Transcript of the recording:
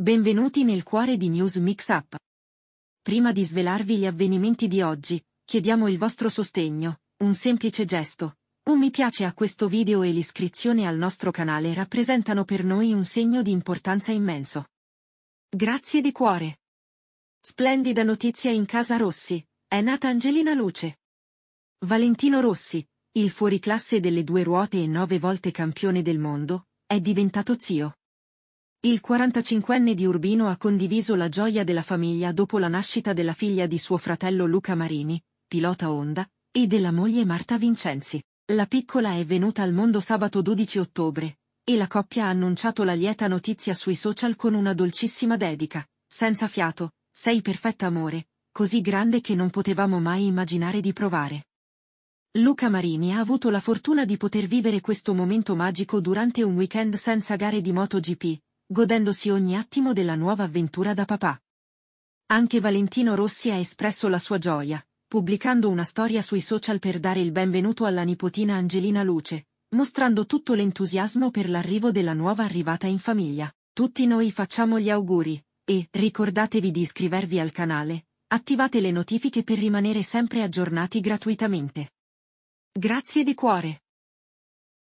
Benvenuti nel cuore di News Mix Up. Prima di svelarvi gli avvenimenti di oggi, chiediamo il vostro sostegno, un semplice gesto. Un mi piace a questo video e l'iscrizione al nostro canale rappresentano per noi un segno di importanza immenso. Grazie di cuore. Splendida notizia in casa Rossi, è nata Angelina Luce. Valentino Rossi, il fuoriclasse delle due ruote e nove volte campione del mondo, è diventato zio. Il 45enne di Urbino ha condiviso la gioia della famiglia dopo la nascita della figlia di suo fratello Luca Marini, pilota Honda, e della moglie Marta Vincenzi. La piccola è venuta al mondo sabato 12 ottobre, e la coppia ha annunciato la lieta notizia sui social con una dolcissima dedica. Senza fiato, sei perfetta amore, così grande che non potevamo mai immaginare di provare. Luca Marini ha avuto la fortuna di poter vivere questo momento magico durante un weekend senza gare di MotoGP, godendosi ogni attimo della nuova avventura da papà. Anche Valentino Rossi ha espresso la sua gioia, pubblicando una storia sui social per dare il benvenuto alla nipotina Angelina Luce, mostrando tutto l'entusiasmo per l'arrivo della nuova arrivata in famiglia. Tutti noi facciamo gli auguri, e ricordatevi di iscrivervi al canale, attivate le notifiche per rimanere sempre aggiornati gratuitamente. Grazie di cuore!